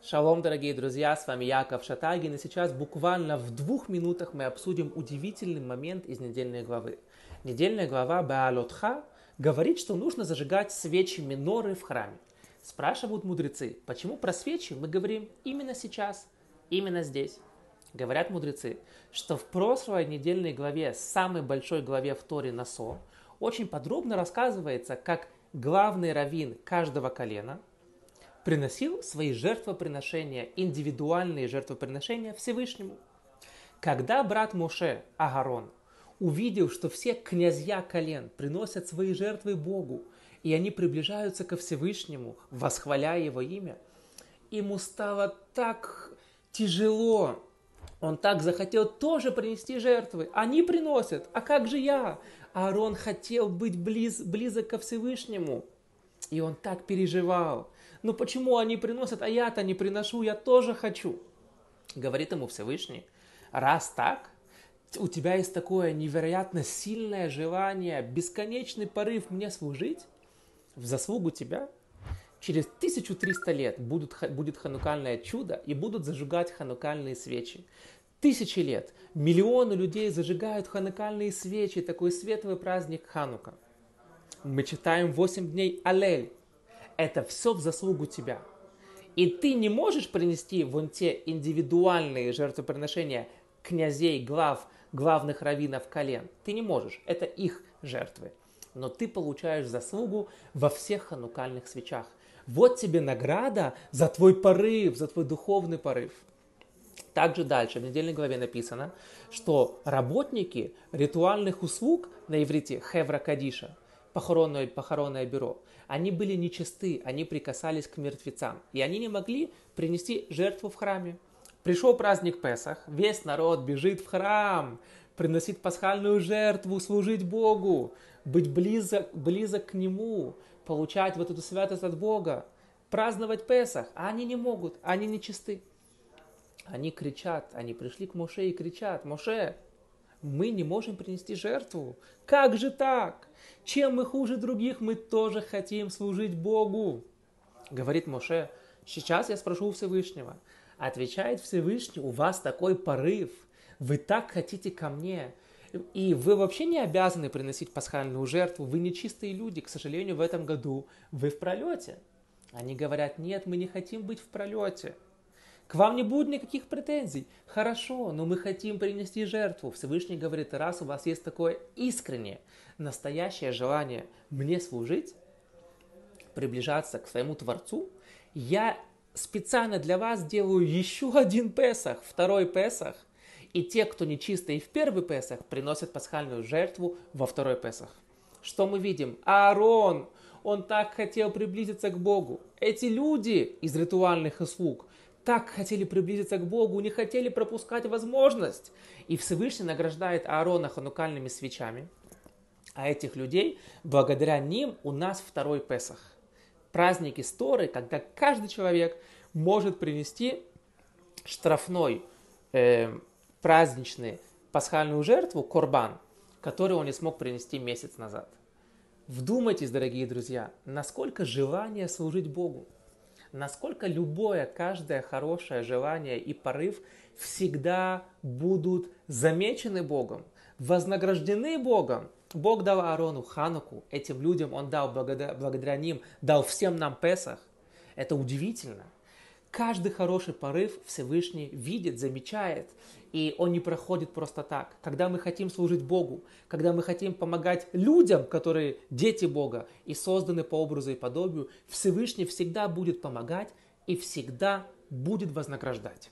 Шалом, дорогие друзья, с вами Яков Шатагин, и сейчас буквально в двух минутах мы обсудим удивительный момент из недельной главы. Недельная глава Баалотха говорит, что нужно зажигать свечи миноры в храме. Спрашивают мудрецы, почему про свечи мы говорим именно сейчас, именно здесь? Говорят мудрецы, что в прошлой недельной главе, самой большой главе в Торе Насо, очень подробно рассказывается, как главный раввин каждого колена приносил свои жертвоприношения, индивидуальные жертвоприношения Всевышнему. Когда брат Моше Агарон увидел, что все князья колен приносят свои жертвы Богу, и они приближаются ко Всевышнему, восхваляя Его имя, ему стало так тяжело. Он так захотел тоже принести жертвы. Они приносят, а как же я? Аарон хотел быть близ, близок ко Всевышнему. И он так переживал. Ну почему они приносят, а я-то не приношу, я тоже хочу. Говорит ему Всевышний, раз так, у тебя есть такое невероятно сильное желание, бесконечный порыв мне служить, в заслугу тебя, через 1300 лет будут, будет ханукальное чудо и будут зажигать ханукальные свечи. Тысячи лет миллионы людей зажигают ханукальные свечи, такой светлый праздник Ханука. Мы читаем 8 дней Алель. Это все в заслугу тебя. И ты не можешь принести вон те индивидуальные жертвоприношения князей, глав, главных раввинов колен. Ты не можешь. Это их жертвы. Но ты получаешь заслугу во всех ханукальных свечах. Вот тебе награда за твой порыв, за твой духовный порыв. Также дальше в недельной главе написано, что работники ритуальных услуг на иврите Хевра Кадиша, похоронное, похоронное бюро, они были нечисты, они прикасались к мертвецам, и они не могли принести жертву в храме. Пришел праздник Песах, весь народ бежит в храм, приносит пасхальную жертву, служить Богу, быть близок, близок к Нему, получать вот эту святость от Бога, праздновать Песах, а они не могут, они нечисты. Они кричат, они пришли к Моше и кричат, Моше, мы не можем принести жертву. Как же так? Чем мы хуже других, мы тоже хотим служить Богу. Говорит Моше, сейчас я спрошу у Всевышнего. Отвечает Всевышний, у вас такой порыв, вы так хотите ко мне, и вы вообще не обязаны приносить пасхальную жертву, вы нечистые люди, к сожалению, в этом году вы в пролете. Они говорят, нет, мы не хотим быть в пролете. К вам не будет никаких претензий. Хорошо, но мы хотим принести жертву. Всевышний говорит, раз у вас есть такое искреннее, настоящее желание мне служить, приближаться к своему Творцу, я специально для вас делаю еще один Песах, второй Песах. И те, кто нечистые в первый Песах, приносят пасхальную жертву во второй Песах. Что мы видим? Аарон, он так хотел приблизиться к Богу. Эти люди из ритуальных услуг – так хотели приблизиться к Богу, не хотели пропускать возможность. И Всевышний награждает Аарона ханукальными свечами. А этих людей, благодаря ним, у нас второй Песах. Праздник истории, когда каждый человек может принести штрафной э, праздничный пасхальную жертву, корбан, который он не смог принести месяц назад. Вдумайтесь, дорогие друзья, насколько желание служить Богу, насколько любое, каждое хорошее желание и порыв всегда будут замечены Богом, вознаграждены Богом. Бог дал Аарону Хануку, этим людям он дал, благодаря, благодаря ним, дал всем нам Песах. Это удивительно – Каждый хороший порыв Всевышний видит, замечает, и он не проходит просто так. Когда мы хотим служить Богу, когда мы хотим помогать людям, которые дети Бога и созданы по образу и подобию, Всевышний всегда будет помогать и всегда будет вознаграждать.